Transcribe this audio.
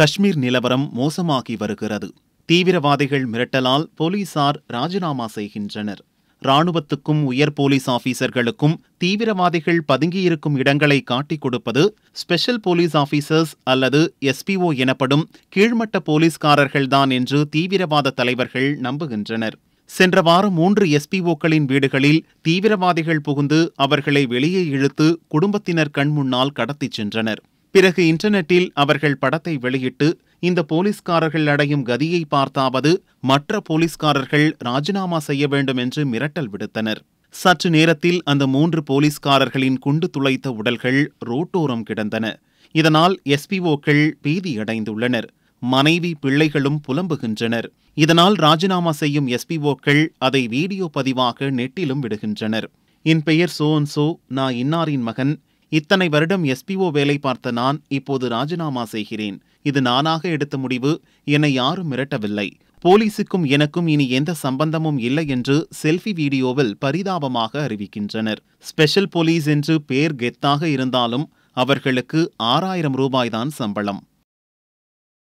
காஷ்மீர் நிலவரம் மோசமாகி வருகிறது தீவிரவாதிகள் மிரட்டலால் போலீசார் ராஜினாமா செய்கின்றனர் ராணுவத்துக்கும் உயர் போலீஸ் ஆபீசர்களுக்கும் தீவிரவாதிகள் பதுங்கியிருக்கும் இடங்களை காட்டிக் கொடுப்பது ஸ்பெஷல் போலீஸ் ஆபீசர்ஸ் அல்லது எஸ்பிஓ எனப்படும் கீழ்மட்ட போலீஸ்காரர்கள்தான் என்று தீவிரவாத தலைவர்கள் நம்புகின்றனர் சென்ற வாரம் மூன்று எஸ்பிஓக்களின் வீடுகளில் தீவிரவாதிகள் புகுந்து அவர்களை வெளியே இழுத்து குடும்பத்தினர் கண்முன்னால் கடத்திச் சென்றனர் பிறகு இன்டர்நெட்டில் அவர்கள் படத்தை வெளியிட்டு இந்த போலீஸ்காரர்கள் அடையும் கதியை பார்த்தாவது மற்ற போலீஸ்காரர்கள் ராஜினாமா செய்ய வேண்டும் என்று மிரட்டல் விடுத்தனர் சற்று நேரத்தில் அந்த மூன்று போலீஸ்காரர்களின் குண்டு துளைத்த உடல்கள் ரோட்டோரம் கிடந்தன இதனால் எஸ்பிஓக்கள் பீதியடைந்துள்ளனர் மனைவி பிள்ளைகளும் புலம்புகின்றனர் இதனால் ராஜினாமா செய்யும் எஸ்பிஓக்கள் அதை வீடியோ பதிவாக நெட்டிலும் விடுகின்றனர் என் பெயர் சோ அண்ட் சோ நான் இன்னாரின் மகன் இத்தனை வருடம் எஸ்பிஓ வேலை பார்த்த நான் இப்போது ராஜினாமா செய்கிறேன் இது நானாக எடுத்த முடிவு என்னை யாரும் மிரட்டவில்லை போலீசுக்கும் எனக்கும் இனி எந்த சம்பந்தமும் இல்லை என்று செல்ஃபி வீடியோவில் பரிதாபமாக அறிவிக்கின்றனர் ஸ்பெஷல் போலீஸ் என்று பேர் கெத்தாக இருந்தாலும் அவர்களுக்கு ஆறாயிரம் ரூபாய்தான் சம்பளம்